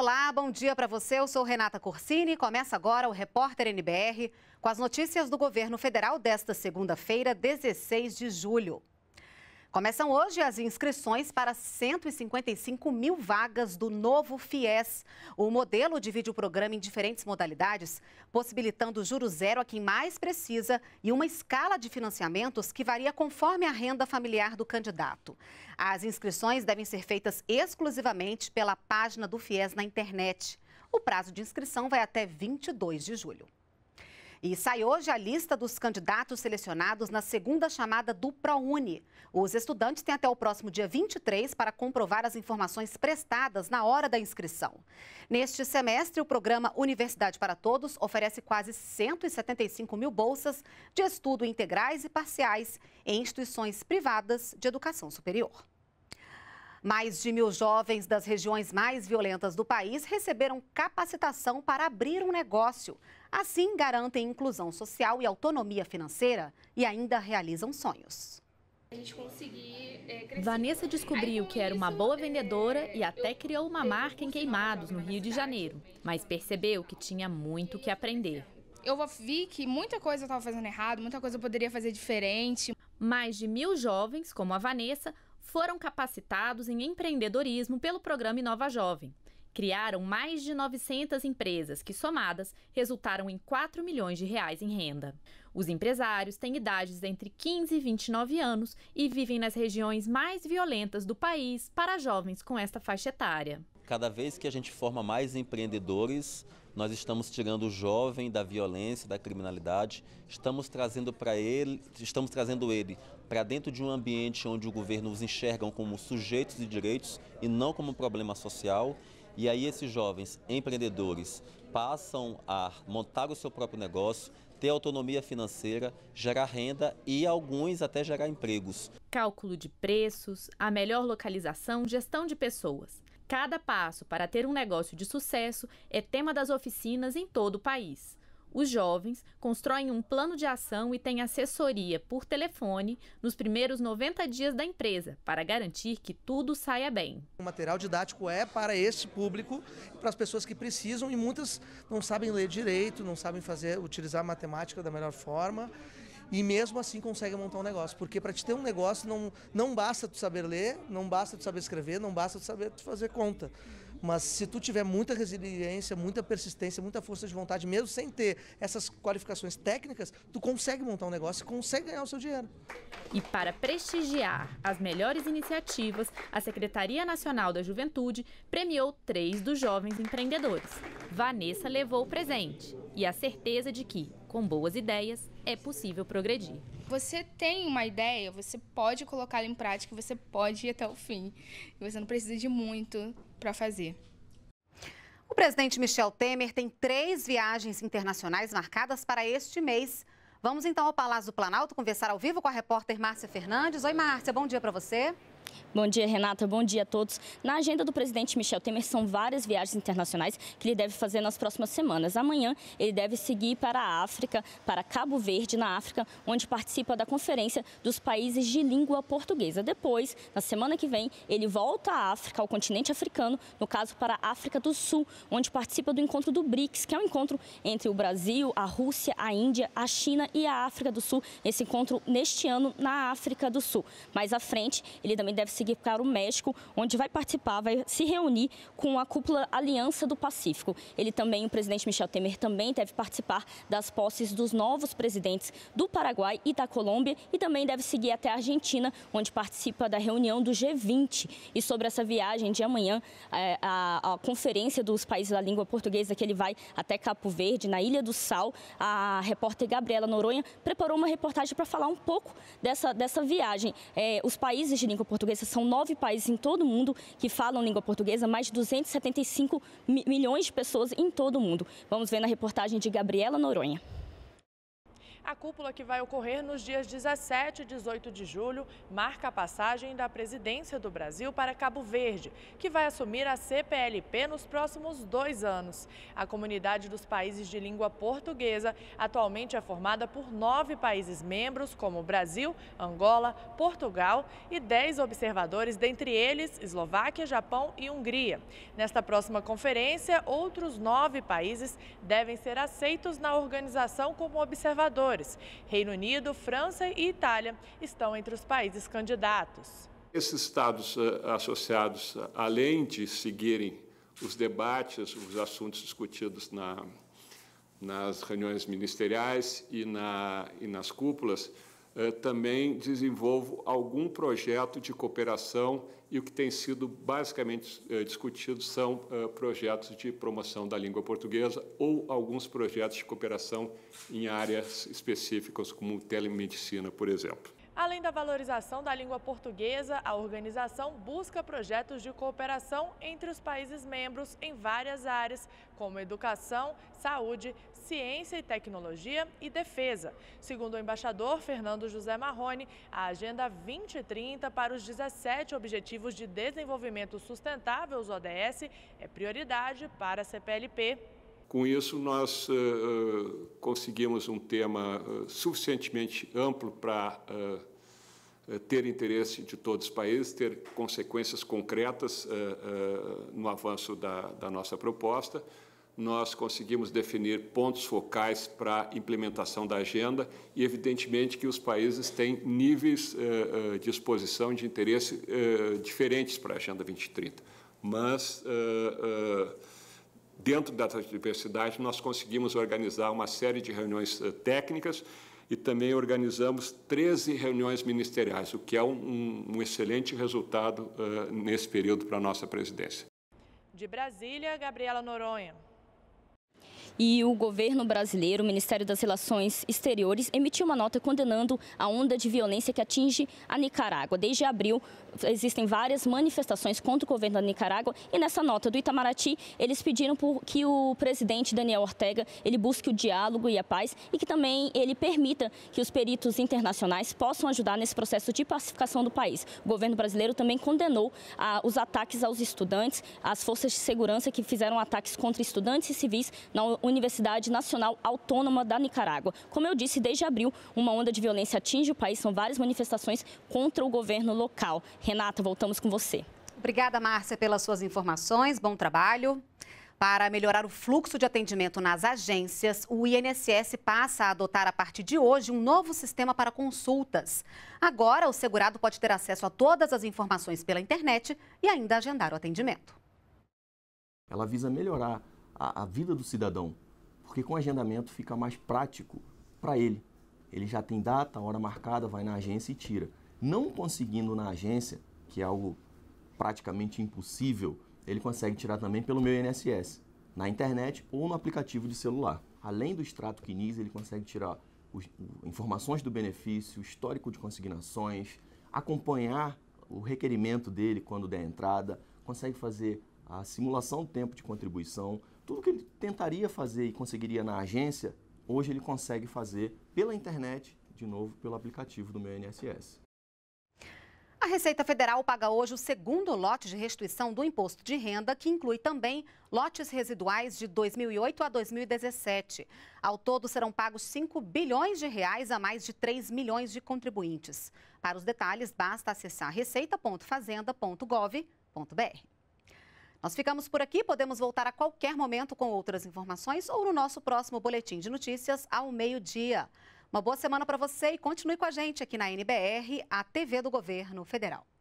Olá, bom dia para você. Eu sou Renata Corsini e começa agora o Repórter NBR com as notícias do governo federal desta segunda-feira, 16 de julho. Começam hoje as inscrições para 155 mil vagas do novo FIES, o modelo divide o programa em diferentes modalidades, possibilitando juro zero a quem mais precisa e uma escala de financiamentos que varia conforme a renda familiar do candidato. As inscrições devem ser feitas exclusivamente pela página do FIES na internet. O prazo de inscrição vai até 22 de julho. E sai hoje a lista dos candidatos selecionados na segunda chamada do ProUni. Os estudantes têm até o próximo dia 23 para comprovar as informações prestadas na hora da inscrição. Neste semestre, o programa Universidade para Todos oferece quase 175 mil bolsas de estudo integrais e parciais em instituições privadas de educação superior. Mais de mil jovens das regiões mais violentas do país receberam capacitação para abrir um negócio. Assim, garantem inclusão social e autonomia financeira e ainda realizam sonhos. É, Vanessa descobriu que era uma boa é, vendedora e até criou uma marca em Queimados, no Rio de Janeiro, mas percebeu que tinha muito que aprender. Eu vi que muita coisa eu estava fazendo errado, muita coisa eu poderia fazer diferente. Mais de mil jovens, como a Vanessa, foram capacitados em empreendedorismo pelo programa Inova Jovem. Criaram mais de 900 empresas que, somadas, resultaram em 4 milhões de reais em renda. Os empresários têm idades entre 15 e 29 anos e vivem nas regiões mais violentas do país para jovens com esta faixa etária. Cada vez que a gente forma mais empreendedores, nós estamos tirando o jovem da violência, da criminalidade, estamos trazendo para ele, estamos trazendo ele para dentro de um ambiente onde o governo os enxerga como sujeitos de direitos e não como um problema social. E aí esses jovens empreendedores passam a montar o seu próprio negócio, ter autonomia financeira, gerar renda e alguns até gerar empregos. Cálculo de preços, a melhor localização, gestão de pessoas. Cada passo para ter um negócio de sucesso é tema das oficinas em todo o país. Os jovens constroem um plano de ação e têm assessoria por telefone nos primeiros 90 dias da empresa para garantir que tudo saia bem. O material didático é para esse público, para as pessoas que precisam e muitas não sabem ler direito, não sabem fazer utilizar a matemática da melhor forma e mesmo assim consegue montar um negócio. Porque para te ter um negócio não, não basta tu saber ler, não basta tu saber escrever, não basta tu saber tu fazer conta. Mas se tu tiver muita resiliência, muita persistência, muita força de vontade, mesmo sem ter essas qualificações técnicas, tu consegue montar um negócio e consegue ganhar o seu dinheiro. E para prestigiar as melhores iniciativas, a Secretaria Nacional da Juventude premiou três dos jovens empreendedores. Vanessa levou o presente e a certeza de que, com boas ideias, é possível progredir. Você tem uma ideia, você pode colocá-la em prática, você pode ir até o fim. Você não precisa de muito para fazer. O presidente Michel Temer tem três viagens internacionais marcadas para este mês. Vamos então ao Palácio do Planalto conversar ao vivo com a repórter Márcia Fernandes. Oi, Márcia, bom dia para você. Bom dia, Renata. Bom dia a todos. Na agenda do presidente Michel Temer são várias viagens internacionais que ele deve fazer nas próximas semanas. Amanhã, ele deve seguir para a África, para Cabo Verde, na África, onde participa da Conferência dos Países de Língua Portuguesa. Depois, na semana que vem, ele volta à África, ao continente africano, no caso para a África do Sul, onde participa do encontro do BRICS, que é um encontro entre o Brasil, a Rússia, a Índia, a China e a África do Sul. Esse encontro neste ano na África do Sul. Mais à frente, ele também deve deve seguir para o México, onde vai participar, vai se reunir com a cúpula Aliança do Pacífico. Ele também, o presidente Michel Temer, também deve participar das posses dos novos presidentes do Paraguai e da Colômbia e também deve seguir até a Argentina, onde participa da reunião do G20. E sobre essa viagem de amanhã, é, a, a conferência dos países da língua portuguesa, que ele vai até Capo Verde, na Ilha do Sal, a repórter Gabriela Noronha preparou uma reportagem para falar um pouco dessa, dessa viagem. É, os países de língua portuguesa portuguesa. São nove países em todo o mundo que falam língua portuguesa, mais de 275 mi milhões de pessoas em todo o mundo. Vamos ver na reportagem de Gabriela Noronha. A cúpula que vai ocorrer nos dias 17 e 18 de julho marca a passagem da presidência do Brasil para Cabo Verde, que vai assumir a CPLP nos próximos dois anos. A comunidade dos países de língua portuguesa atualmente é formada por nove países membros, como Brasil, Angola, Portugal e dez observadores, dentre eles Eslováquia, Japão e Hungria. Nesta próxima conferência, outros nove países devem ser aceitos na organização como observadores Reino Unido, França e Itália estão entre os países candidatos. Esses estados eh, associados, eh, além de seguirem os debates, os assuntos discutidos na, nas reuniões ministeriais e, na, e nas cúpulas, eh, também desenvolvo algum projeto de cooperação e o que tem sido basicamente eh, discutido são eh, projetos de promoção da língua portuguesa ou alguns projetos de cooperação em áreas específicas, como telemedicina, por exemplo. Além da valorização da língua portuguesa, a organização busca projetos de cooperação entre os países membros em várias áreas, como educação, saúde, ciência e tecnologia e defesa. Segundo o embaixador Fernando José Marrone, a Agenda 2030 para os 17 Objetivos de Desenvolvimento Sustentável, os ODS, é prioridade para a CPLP. Com isso, nós uh, conseguimos um tema uh, suficientemente amplo para uh, ter interesse de todos os países, ter consequências concretas no avanço da, da, nossa proposta. Nós conseguimos definir pontos focais para a implementação da agenda e, evidentemente, que os países têm níveis de exposição de interesse diferentes para a Agenda 2030. Mas Dentro dessa diversidade, nós conseguimos organizar uma série de reuniões eh, técnicas e também organizamos 13 reuniões ministeriais, o que é um, um, excelente resultado uh, nesse período para a nossa presidência. De Brasília, Gabriela Noronha. E o governo brasileiro, o Ministério das Relações Exteriores, emitiu uma nota condenando a onda de violência que atinge a Nicarágua. Desde abril, existem várias manifestações contra o governo da Nicarágua e nessa nota do Itamaraty, eles pediram que o presidente Daniel Ortega, ele busque o diálogo e a paz e que também ele permita que os peritos internacionais possam ajudar nesse processo de pacificação do país. O governo brasileiro também condenou os ataques aos estudantes, às forças de segurança que fizeram ataques contra estudantes e civis na Universidade Nacional Autônoma da Nicarágua. Como eu disse, desde abril, uma onda de violência atinge o país, são várias manifestações contra o governo local. Renata, voltamos com você. Obrigada, Márcia, pelas suas informações. Bom trabalho. Para melhorar o fluxo de atendimento nas agências, o INSS passa a adotar a partir de hoje um novo sistema para consultas. Agora, o segurado pode ter acesso a todas as informações pela internet e ainda agendar o atendimento. Ela visa melhorar a, a vida do cidadão, porque com agendamento fica mais prático para ele. Ele já tem data, hora marcada, vai na agência e tira. Não conseguindo na agência, que é algo praticamente impossível, ele consegue tirar também pelo meu INSS, na internet ou no aplicativo de celular. Além do extrato CNIS, ele consegue tirar os, informações do benefício, histórico de consignações, acompanhar o requerimento dele quando der entrada, consegue fazer a simulação do tempo de contribuição, tudo que ele tentaria fazer e conseguiria na agência, hoje ele consegue fazer pela internet, de novo, pelo aplicativo do meu INSS. A Receita Federal paga hoje o segundo lote de restituição do imposto de renda, que inclui também lotes residuais de 2008 a 2017. Ao todo, serão pagos 5 bilhões de reais a mais de 3 milhões de contribuintes. Para os detalhes, basta acessar receita.fazenda.gov.br. Nós ficamos por aqui, podemos voltar a qualquer momento com outras informações ou no nosso próximo boletim de notícias ao meio-dia. Uma boa semana para você e continue com a gente aqui na NBR, a TV do Governo Federal.